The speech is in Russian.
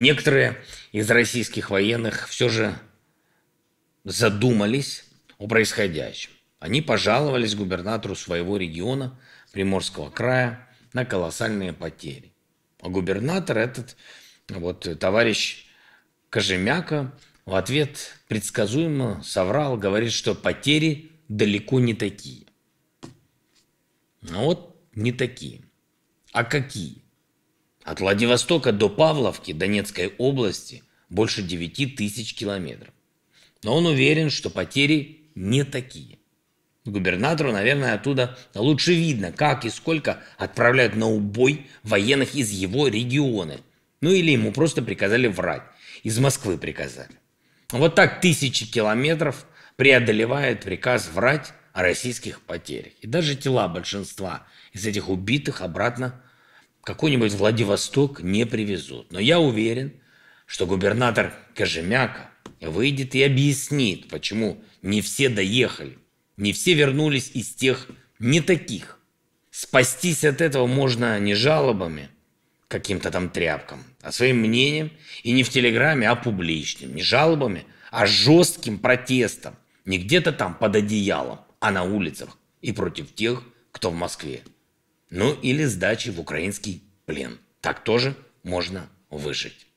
Некоторые из российских военных все же задумались о происходящем. Они пожаловались губернатору своего региона, Приморского края, на колоссальные потери. А губернатор этот, вот товарищ Кожемяка, в ответ предсказуемо соврал, говорит, что потери далеко не такие. Ну вот не такие. А какие? От Владивостока до Павловки Донецкой области больше 9 тысяч километров. Но он уверен, что потери не такие. Губернатору, наверное, оттуда лучше видно, как и сколько отправляют на убой военных из его региона. Ну или ему просто приказали врать. Из Москвы приказали. Вот так тысячи километров преодолевает приказ врать о российских потерях. И даже тела большинства из этих убитых обратно какой-нибудь Владивосток не привезут. Но я уверен, что губернатор Кожемяка выйдет и объяснит, почему не все доехали, не все вернулись из тех не таких. Спастись от этого можно не жалобами, каким-то там тряпкам, а своим мнением и не в Телеграме, а публичным, не жалобами, а жестким протестом, не где-то там под одеялом, а на улицах и против тех, кто в Москве ну или сдачи в украинский плен. Так тоже можно выжить.